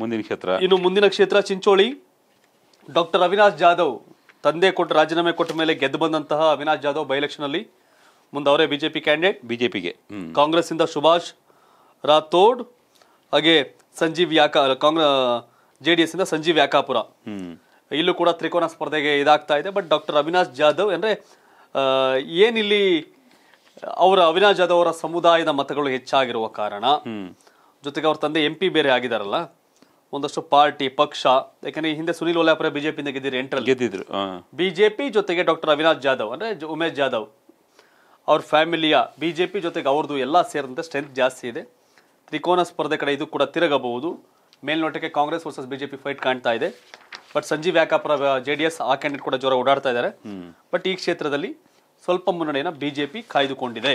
ಮುಂದಿನ ಕ್ಷೇತ್ರ ಇನ್ನು ಮುಂದಿನ ಕ್ಷೇತ್ರ ಚಿಂಚೋಳಿ ಡಾಕ್ಟರ್ ಅವಿನಾಶ್ ಜಾಧವ್ ತಂದೆ ಕೊಟ್ಟು ರಾಜೀನಾಮೆ ಕೊಟ್ಟ ಮೇಲೆ ಗೆದ್ದು ಬಂದಂತಹ ಅವಿನಾಶ್ ಜಾಧವ್ ಬೈ ಅಲ್ಲಿ ಮುಂದೆ ಅವರೇ ಬಿಜೆಪಿ ಕ್ಯಾಂಡಿಡೇಟ್ ಬಿಜೆಪಿಗೆ ಕಾಂಗ್ರೆಸ್ ಇಂದ ಸುಭಾಷ್ ರಾಥೋಡ್ ಹಾಗೆ ಸಂಜೀವ್ ಯಾಕ ಕಾಂಗ್ರೆಸ್ ಜೆ ಡಿ ಎಸ್ ಇಂದ ಸಂಜೀವ್ ಯಾಕಾಪುರ ಇಲ್ಲೂ ಕೂಡ ತ್ರಿಕೋನ ಸ್ಪರ್ಧೆಗೆ ಇದಾಗ್ತಾ ಇದೆ ಬಟ್ ಡಾಕ್ಟರ್ ಅವಿನಾಶ್ ಜಾಧವ್ ಅಂದರೆ ಏನಿಲ್ಲಿ ಅವರ ಅವಿನಾಶ್ ಜಾಧವ್ ಅವರ ಸಮುದಾಯದ ಮತಗಳು ಹೆಚ್ಚಾಗಿರುವ ಕಾರಣ ಜೊತೆಗೆ ಅವ್ರ ತಂದೆ ಎಂ ಪಿ ಬೇರೆ ಆಗಿದಾರಲ್ಲ ಒಂದಷ್ಟು ಪಾರ್ಟಿ ಪಕ್ಷ ಯಾಕಂದ್ರೆ ಹಿಂದೆ ಸುನೀಲ್ ಓಲಾಪುರ ಬಿಜೆಪಿಯಿಂದ ಗೆದ್ದಿದ್ರು ಎಂಟ್ರಲ್ಲಿ ಗೆದ್ದಿದ್ರು ಬಿಜೆಪಿ ಜೊತೆಗೆ ಡಾಕ್ಟರ್ ಅವಿನಾಶ್ ಜಾಧವ್ ಅಂದ್ರೆ ಉಮೇಶ್ ಜಾಧವ್ ಅವ್ರ ಫ್ಯಾಮಿಲಿಯ ಬಿಜೆಪಿ ಜೊತೆಗೆ ಅವ್ರದ್ದು ಎಲ್ಲ ಸೇರಿದಂತೆ ಸ್ಟ್ರೆಂತ್ ಜಾಸ್ತಿ ಇದೆ ತ್ರಿಕೋನ ಸ್ಪರ್ಧೆ ಕಡೆ ಇದು ಕೂಡ ತಿರುಗಬಹುದು ಮೇಲ್ನೋಟಕ್ಕೆ ಕಾಂಗ್ರೆಸ್ ವರ್ಸಸ್ ಬಿಜೆಪಿ ಫೈಟ್ ಕಾಣ್ತಾ ಇದೆ but Sanjeev Vyakapur J D S ಆ ಕ್ಯಾಂಡಿಡೇಟ್ ಕೂಡ ಜೋರ ಓಡಾಡ್ತಾ ಇದ್ದಾರೆ ಬಟ್ ಈ ಕ್ಷೇತ್ರದಲ್ಲಿ ಸ್ವಲ್ಪ ಮುನ್ನಡೆಯನ್ನು ಬಿಜೆಪಿ ಕಾಯ್ದುಕೊಂಡಿದೆ